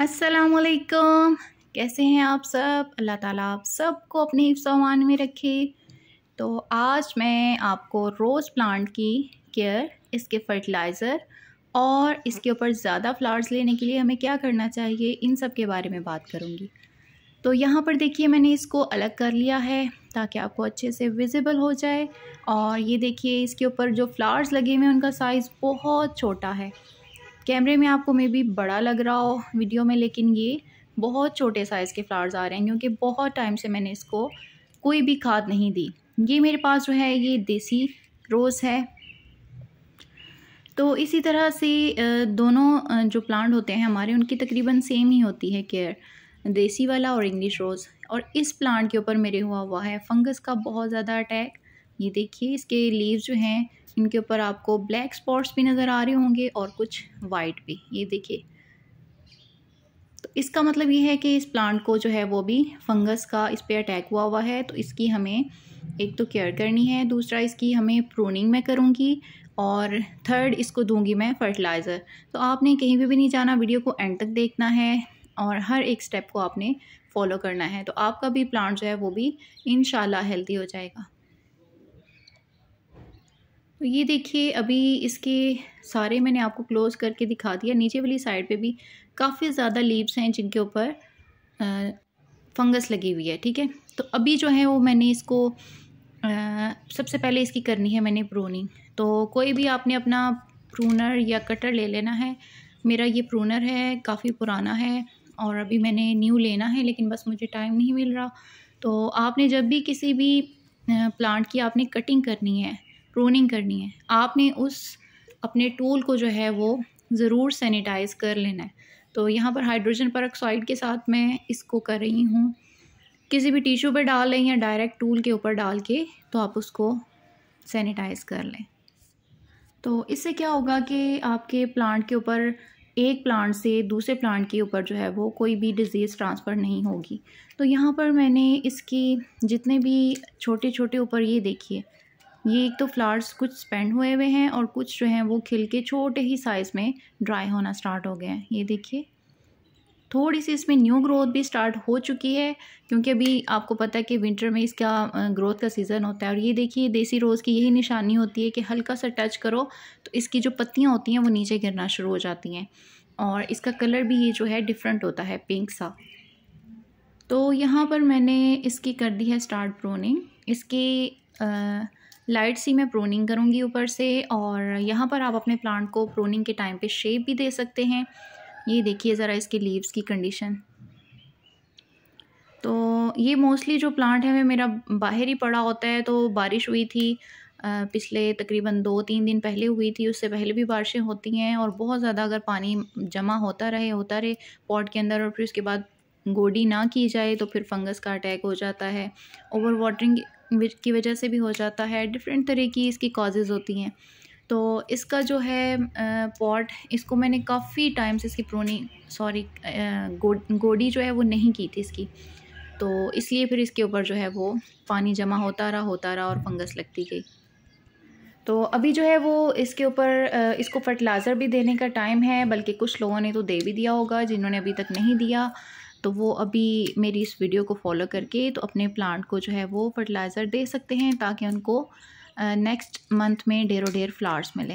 असलकम कैसे हैं आप सब अल्लाह ताला आप सबको अपने हिफ्सावान में रखे तो आज मैं आपको रोज़ प्लांट की केयर इसके फर्टिलाइज़र और इसके ऊपर ज़्यादा फ्लावर्स लेने के लिए हमें क्या करना चाहिए इन सब के बारे में बात करूँगी तो यहाँ पर देखिए मैंने इसको अलग कर लिया है ताकि आपको अच्छे से विजिबल हो जाए और ये देखिए इसके ऊपर जो फ्लावर्स लगे हुए हैं उनका साइज़ बहुत छोटा है कैमरे में आपको मे बी बड़ा लग रहा हो वीडियो में लेकिन ये बहुत छोटे साइज़ के फ्लावर्स आ रहे हैं क्योंकि बहुत टाइम से मैंने इसको कोई भी खाद नहीं दी ये मेरे पास जो है ये देसी रोज़ है तो इसी तरह से दोनों जो प्लांट होते हैं हमारे उनकी तकरीबन सेम ही होती है केयर देसी वाला और इंग्लिश रोज़ और इस प्लांट के ऊपर मेरे हुआ हुआ है फंगस का बहुत ज़्यादा अटैक ये देखिए इसके लीव्स जो हैं इनके ऊपर आपको ब्लैक स्पॉट्स भी नज़र आ रहे होंगे और कुछ वाइट भी ये देखिए तो इसका मतलब ये है कि इस प्लांट को जो है वो भी फंगस का इस पर अटैक हुआ हुआ है तो इसकी हमें एक तो केयर करनी है दूसरा इसकी हमें प्रोनिंग मैं करूँगी और थर्ड इसको दूंगी मैं फर्टिलाइज़र तो आपने कहीं भी, भी नहीं जाना वीडियो को एंड तक देखना है और हर एक स्टेप को आपने फॉलो करना है तो आपका भी प्लांट जो है वो भी इन हेल्दी हो जाएगा तो ये देखिए अभी इसके सारे मैंने आपको क्लोज़ करके दिखा दिया नीचे वाली साइड पे भी काफ़ी ज़्यादा लीव्स हैं जिनके ऊपर फंगस लगी हुई है ठीक है तो अभी जो है वो मैंने इसको आ, सबसे पहले इसकी करनी है मैंने प्रोनिंग तो कोई भी आपने अपना प्रूनर या कटर ले लेना है मेरा ये प्रूनर है काफ़ी पुराना है और अभी मैंने न्यू लेना है लेकिन बस मुझे टाइम नहीं मिल रहा तो आपने जब भी किसी भी प्लांट की आपने कटिंग करनी है प्रोनिंग करनी है आपने उस अपने टूल को जो है वो ज़रूर सैनिटाइज़ कर लेना है तो यहाँ पर हाइड्रोजन पर के साथ मैं इसको कर रही हूँ किसी भी टिश्यू पर डाल लें या डायरेक्ट टूल के ऊपर डाल के तो आप उसको सैनिटाइज़ कर लें तो इससे क्या होगा कि आपके प्लांट के ऊपर एक प्लांट से दूसरे प्लांट के ऊपर जो है वो कोई भी डिज़ीज़ ट्रांसफ़र नहीं होगी तो यहाँ पर मैंने इसकी जितने भी छोटे छोटे ऊपर ये देखिए ये एक तो फ्लावर्स कुछ स्पेंड हुए हुए हैं और कुछ जो हैं वो खिल के छोटे ही साइज़ में ड्राई होना स्टार्ट हो गए हैं ये देखिए थोड़ी सी इसमें न्यू ग्रोथ भी स्टार्ट हो चुकी है क्योंकि अभी आपको पता है कि विंटर में इसका ग्रोथ का सीज़न होता है और ये देखिए देसी रोज़ की यही निशानी होती है कि हल्का सा टच करो तो इसकी जो पत्तियाँ होती हैं वो नीचे गिरना शुरू हो जाती हैं और इसका कलर भी ये जो है डिफरेंट होता है पिंक सा तो यहाँ पर मैंने इसकी कर दी है स्टार्ट प्रोनिंग इसकी लाइट सी मैं प्रोनिंग करूँगी ऊपर से और यहाँ पर आप अपने प्लांट को प्रोनिंग के टाइम पे शेप भी दे सकते हैं ये देखिए ज़रा इसके लीव्स की कंडीशन तो ये मोस्टली जो प्लांट है वह मेरा बाहर ही पड़ा होता है तो बारिश हुई थी पिछले तकरीबन दो तीन दिन पहले हुई थी उससे पहले भी बारिशें होती हैं और बहुत ज़्यादा अगर पानी जमा होता रहे होता रहे पॉट के अंदर और फिर उसके बाद गोडी ना की जाए तो फिर फंगस का अटैक हो जाता है ओवर वाटरिंग की वजह से भी हो जाता है डिफरेंट तरह की इसकी कॉजेज़ होती हैं तो इसका जो है पॉट इसको मैंने काफ़ी टाइम से इसकी प्रोनी सॉरी गो, गोडी जो है वो नहीं की थी इसकी तो इसलिए फिर इसके ऊपर जो है वो पानी जमा होता रहा होता रहा और फंगस लगती गई तो अभी जो है वो इसके ऊपर इसको फर्टिलाइज़र भी देने का टाइम है बल्कि कुछ लोगों ने तो दे भी दिया होगा जिन्होंने अभी तक नहीं दिया तो वो अभी मेरी इस वीडियो को फॉलो करके तो अपने प्लांट को जो है वो फर्टिलाइज़र दे सकते हैं ताकि उनको नेक्स्ट मंथ में डेरो डेर फ्लावर्स मिले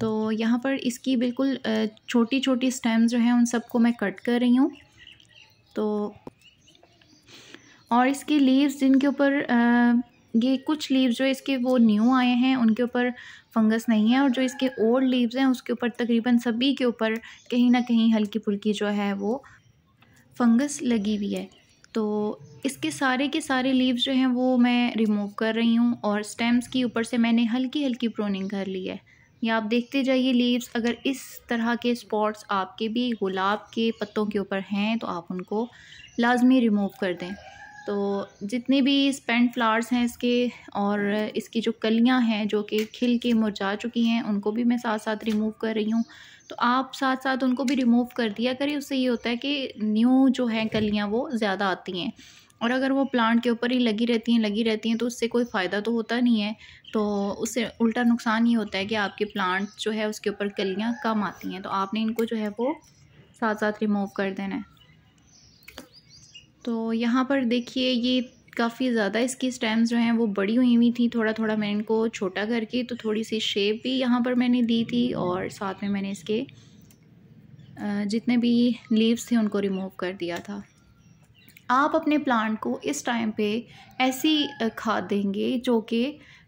तो यहाँ पर इसकी बिल्कुल छोटी छोटी स्टेम्स जो हैं उन सबको मैं कट कर रही हूँ तो और इसके लीव्स जिनके ऊपर ये कुछ लीव्स जो इसके वो न्यू आए हैं उनके ऊपर फंगस नहीं है और जो इसके ओल्ड लीव्स हैं उसके ऊपर तकरीबन सभी के ऊपर कहीं ना कहीं हल्की फुल्की जो है वो फंगस लगी हुई है तो इसके सारे के सारे लीव्स जो हैं वो मैं रिमूव कर रही हूँ और स्टेम्स की ऊपर से मैंने हल्की हल्की प्रोनिंग कर ली है या आप देखते जाइए लीव्स अगर इस तरह के स्पॉट्स आपके भी गुलाब के पत्तों के ऊपर हैं तो आप उनको लाजमी रिमूव कर दें तो जितने भी स्पेंट फ्लावर्स हैं इसके और इसकी जो कलियां हैं जो कि खिल के मुरझा चुकी हैं उनको भी मैं साथ साथ रिमूव कर रही हूँ तो आप साथ साथ उनको भी रिमूव कर दिया करें उससे ये होता है कि न्यू जो है कलियाँ वो ज़्यादा आती हैं और अगर वो प्लांट के ऊपर ही लगी रहती हैं लगी रहती हैं तो उससे कोई फ़ायदा तो होता नहीं है तो उससे उल्टा नुकसान ये होता है कि आपके प्लांट जो है उसके ऊपर कलियाँ कम आती हैं तो आपने इनको जो है वो साथ साथ रिमूव कर देना है तो यहाँ पर देखिए ये काफ़ी ज़्यादा इसकी स्टेम्स जो हैं वो बड़ी हुई हुई थी थोड़ा थोड़ा मैंने इनको छोटा करके तो थोड़ी सी शेप भी यहाँ पर मैंने दी थी और साथ में मैंने इसके जितने भी लीव्स थे उनको रिमूव कर दिया था आप अपने प्लांट को इस टाइम पे ऐसी खाद देंगे जो कि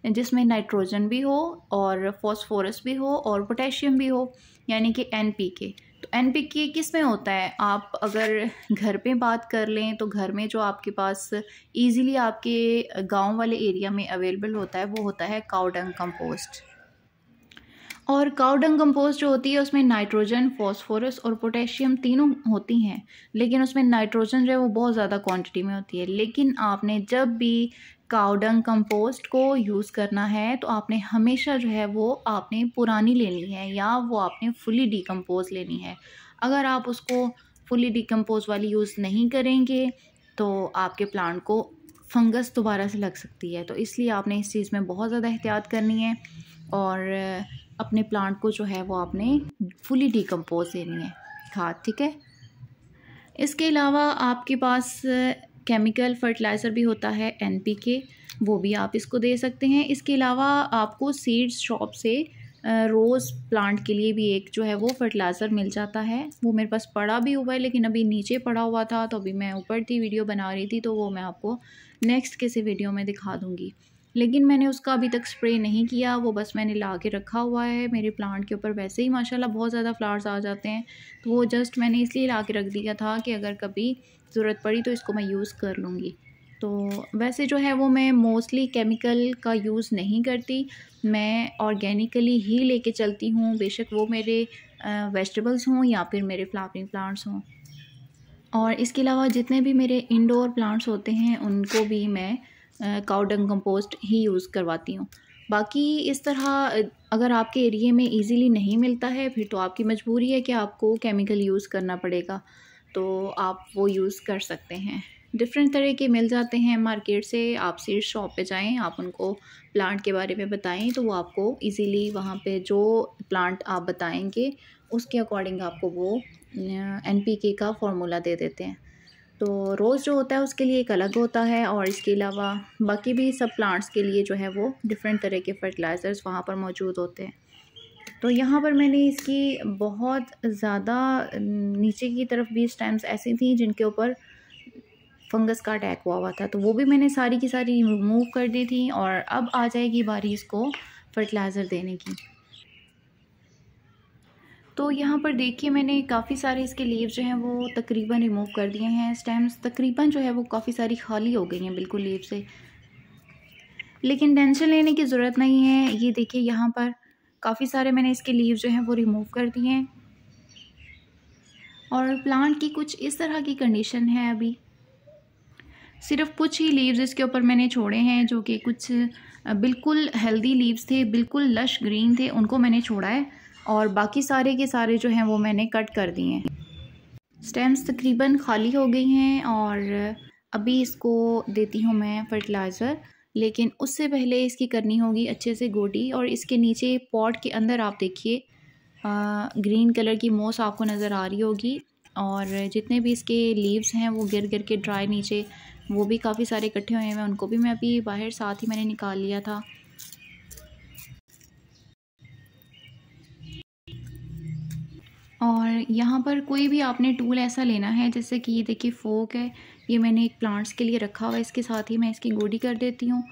जिसमें नाइट्रोजन भी हो और फॉस्फोरस भी हो और पोटेशियम भी हो यानी कि एन पी के तो एन पी के किस में होता है आप अगर घर पे बात कर लें तो घर में जो आपके पास ईजीली आपके गांव वाले एरिया में अवेलेबल होता है वो होता है काउडंग कंपोस्ट और काउडंग कंपोस्ट जो होती है उसमें नाइट्रोजन फॉस्फोरस और पोटेशियम तीनों होती हैं लेकिन उसमें नाइट्रोजन जो है वो बहुत ज़्यादा क्वांटिटी में होती है लेकिन आपने जब भी काउडंग कंपोस्ट को यूज़ करना है तो आपने हमेशा जो है वो आपने पुरानी लेनी है या वो आपने फुली डिकम्पोज लेनी है अगर आप उसको फुली डिकम्पोज वाली यूज़ नहीं करेंगे तो आपके प्लांट को फंगस दोबारा से लग सकती है तो इसलिए आपने इस चीज़ में बहुत ज़्यादा एहतियात करनी है और अपने प्लांट को जो है वो आपने फुली डिकम्पोज देनी है खाद हाँ, ठीक है इसके अलावा आपके पास केमिकल फर्टिलाइज़र भी होता है एन वो भी आप इसको दे सकते हैं इसके अलावा आपको सीड्स शॉप से रोज़ प्लांट के लिए भी एक जो है वो फर्टिलाइज़र मिल जाता है वो मेरे पास पड़ा भी हुआ है लेकिन अभी नीचे पड़ा हुआ था तो अभी मैं ऊपर थी वीडियो बना रही थी तो वो मैं आपको नेक्स्ट किसी वीडियो में दिखा दूँगी लेकिन मैंने उसका अभी तक स्प्रे नहीं किया वो बस मैंने ला के रखा हुआ है मेरे प्लांट के ऊपर वैसे ही माशाल्लाह बहुत ज़्यादा फ्लावर्स आ जाते हैं तो वो जस्ट मैंने इसलिए ला के रख दिया था कि अगर कभी ज़रूरत पड़ी तो इसको मैं यूज़ कर लूँगी तो वैसे जो है वो मैं मोस्टली केमिकल का यूज़ नहीं करती मैं ऑर्गेनिकली ही कर चलती हूँ बेशक वो मेरे वेजिटेबल्स हों या फिर मेरे फ्लावरिंग प्लांट्स हों और इसके अलावा जितने भी मेरे इंडोर प्लांट्स होते हैं उनको भी मैं काउडंग कंपोस्ट ही यूज़ करवाती हूँ बाकी इस तरह अगर आपके एरिए में इजीली नहीं मिलता है फिर तो आपकी मजबूरी है कि आपको केमिकल यूज़ करना पड़ेगा तो आप वो यूज़ कर सकते हैं डिफरेंट तरह के मिल जाते हैं मार्केट से आप सीड शॉप पे जाएं आप उनको प्लांट के बारे में बताएं तो वो आपको इजीली वहाँ पे जो प्लांट आप बताएंगे उसके अकॉर्डिंग आपको वो एन पी के का फॉर्मूला दे देते हैं तो रोज़ जो होता है उसके लिए एक अलग होता है और इसके अलावा बाकी भी सब प्लांट्स के लिए जो है वो डिफरेंट तरह के फर्टिलाइज़र्स वहाँ पर मौजूद होते हैं तो यहाँ पर मैंने इसकी बहुत ज़्यादा नीचे की तरफ भी स्टैम्स ऐसी थी जिनके ऊपर फंगस का अटैक हुआ हुआ था तो वो भी मैंने सारी की सारी रिमूव कर दी थी और अब आ जाएगी बारी इसको फर्टिलाइज़र देने की तो यहाँ पर देखिए मैंने काफ़ी सारे इसके लीव्स जो हैं वो तकरीबन रिमूव कर दिए हैं स्टेम्स तकरीबन जो है वो काफ़ी सारी खाली हो गई हैं बिल्कुल लीव से लेकिन टेंशन लेने की ज़रूरत नहीं है ये देखिए यहाँ पर काफ़ी सारे मैंने इसके लीव जो हैं वो रिमूव कर दिए हैं और प्लांट की कुछ इस तरह की कंडीशन है अभी सिर्फ कुछ ही लीव्स इसके ऊपर मैंने छोड़े हैं जो कि कुछ बिल्कुल हेल्दी लीव्स थे बिल्कुल लश ग्रीन थे उनको मैंने छोड़ा है और बाकी सारे के सारे जो हैं वो मैंने कट कर दिए हैं स्टेम्स तकरीबन खाली हो गई हैं और अभी इसको देती हूँ मैं फर्टिलाइज़र लेकिन उससे पहले इसकी करनी होगी अच्छे से गोटी और इसके नीचे पॉट के अंदर आप देखिए ग्रीन कलर की मोस आपको नज़र आ रही होगी और जितने भी इसके लीव्स हैं वो गिर गिर के ड्राई नीचे वो भी काफ़ी सारे इकट्ठे हुए हैं उनको भी मैं अभी बाहर साथ ही मैंने निकाल लिया था और यहाँ पर कोई भी आपने टूल ऐसा लेना है जैसे कि ये देखिए फोक है ये मैंने एक प्लांट्स के लिए रखा हुआ है इसके साथ ही मैं इसकी गोडी कर देती हूँ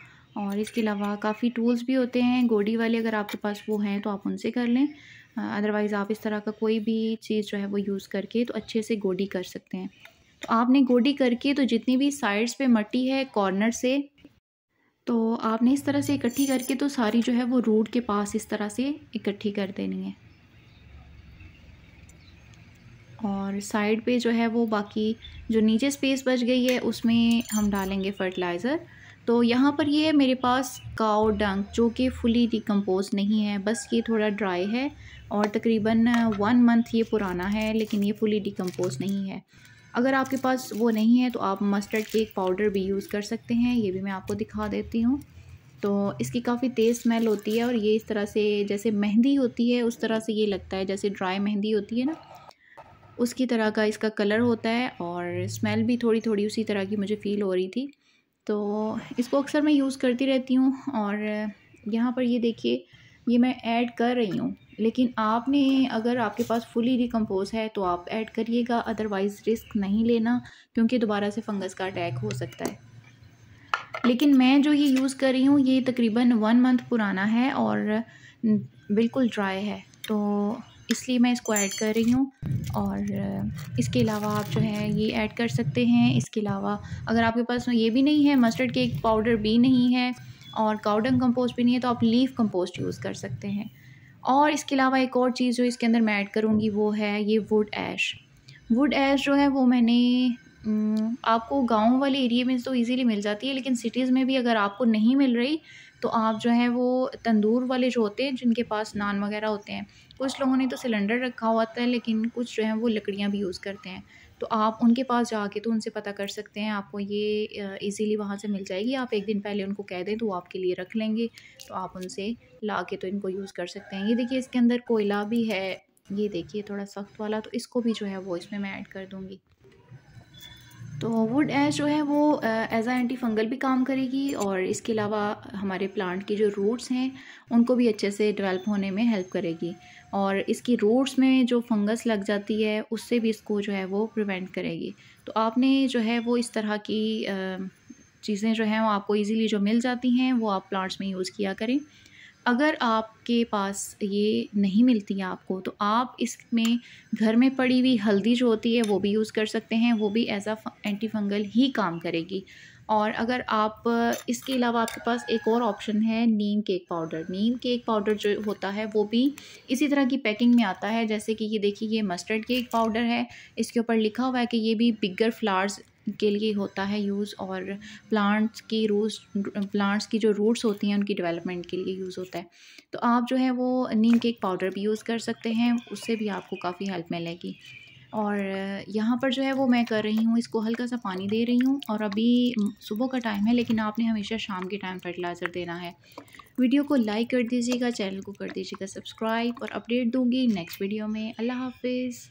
और इसके अलावा काफ़ी टूल्स भी होते हैं गोडी वाले अगर आपके पास वो हैं तो आप उनसे कर लें अदरवाइज़ आप इस तरह का कोई भी चीज़ जो है वो यूज़ करके तो अच्छे से गोडी कर सकते हैं तो आपने गोडी करके तो जितनी भी साइड्स पे मट्टी है कॉर्नर से तो आपने इस तरह से इकट्ठी करके तो सारी जो है वो रूट के पास इस तरह से इकट्ठी कर देनी है और साइड पे जो है वो बाकी जो नीचे स्पेस बच गई है उसमें हम डालेंगे फर्टिलाइज़र तो यहाँ पर ये है मेरे पास काओ डंक जो कि फुली डिकम्पोज नहीं है बस ये थोड़ा ड्राई है और तकरीबन वन मंथ ये पुराना है लेकिन ये फुली डिकम्पोज नहीं है अगर आपके पास वो नहीं है तो आप मस्टर्ड केक पाउडर भी यूज़ कर सकते हैं ये भी मैं आपको दिखा देती हूँ तो इसकी काफ़ी तेज़ स्मेल होती है और ये इस तरह से जैसे मेहंदी होती है उस तरह से ये लगता है जैसे ड्राई मेहंदी होती है ना उसकी तरह का इसका कलर होता है और स्मेल भी थोड़ी थोड़ी उसी तरह की मुझे फ़ील हो रही थी तो इसको अक्सर मैं यूज़ करती रहती हूँ और यहाँ पर ये देखिए ये मैं ऐड कर रही हूँ लेकिन आपने अगर आपके पास फुली डिकम्पोज है तो आप ऐड करिएगा अदरवाइज़ रिस्क नहीं लेना क्योंकि दोबारा से फंगस का अटैक हो सकता है लेकिन मैं जो ये यूज़ कर रही हूँ ये तकरीबन वन मंथ पुराना है और बिल्कुल ड्राई है तो इसलिए मैं इसको ऐड कर रही हूँ और इसके अलावा आप जो है ये ऐड कर सकते हैं इसके अलावा अगर आपके पास ये भी नहीं है मस्टर्ड केक पाउडर भी नहीं है और काउडंग कंपोस्ट भी नहीं है तो आप लीफ कंपोस्ट यूज़ कर सकते हैं और इसके अलावा एक और चीज़ जो इसके अंदर मैं ऐड करूँगी वो है ये वुड ऐश वुड ऐश जो है वो मैंने आपको गांव वाले एरिए में तो इजीली मिल जाती है लेकिन सिटीज़ में भी अगर आपको नहीं मिल रही तो आप जो है वो तंदूर वाले जो होते हैं जिनके पास नान वगैरह होते हैं कुछ लोगों ने तो सिलेंडर रखा हुआ था लेकिन कुछ जो है वो लकड़ियाँ भी यूज़ करते हैं तो आप उनके पास जाके तो उनसे पता कर सकते हैं आपको ये इजीली वहाँ से मिल जाएगी आप एक दिन पहले उनको कह दें तो वो आपके लिए रख लेंगे तो आप उनसे ला के तो इनको यूज़ कर सकते हैं ये देखिए इसके अंदर कोयला भी है ये देखिए थोड़ा सख्त वाला तो इसको भी जो है वो इसमें मैं ऐड कर दूँगी तो वुड ऐश जो है वो एज आ एंटी फंगल भी काम करेगी और इसके अलावा हमारे प्लांट के जो रूट्स हैं उनको भी अच्छे से डेवलप होने में हेल्प करेगी और इसकी रूट्स में जो फंगस लग जाती है उससे भी इसको जो है वो प्रिवेंट करेगी तो आपने जो है वो इस तरह की चीज़ें जो हैं वो आपको इजीली जो मिल जाती हैं वो आप प्लांट्स में यूज़ किया करें अगर आपके पास ये नहीं मिलती आपको तो आप इसमें घर में पड़ी हुई हल्दी जो होती है वो भी यूज़ कर सकते हैं वो भी एज आ एंटी फंगल ही काम करेगी और अगर आप इसके अलावा आपके पास एक और ऑप्शन है neem cake powder neem cake powder जो होता है वो भी इसी तरह की पैकिंग में आता है जैसे कि ये देखिए ये मस्टर्ड केक पाउडर है इसके ऊपर लिखा हुआ है कि ये भी बिगर फ्लावर्स के लिए होता है यूज़ और प्लांट्स की रूट्स प्लांट्स की जो रूट्स होती हैं उनकी डेवलपमेंट के लिए यूज़ होता है तो आप जो है वो नीम के एक पाउडर भी यूज़ कर सकते हैं उससे भी आपको काफ़ी हेल्प मिलेगी और यहाँ पर जो है वो मैं कर रही हूँ इसको हल्का सा पानी दे रही हूँ और अभी सुबह का टाइम है लेकिन आपने हमेशा शाम के टाइम फर्टिलाइज़र देना है वीडियो को लाइक कर दीजिएगा चैनल को कर दीजिएगा सब्सक्राइब और अपडेट दूँगी नेक्स्ट वीडियो में अल्लाह हाफिज़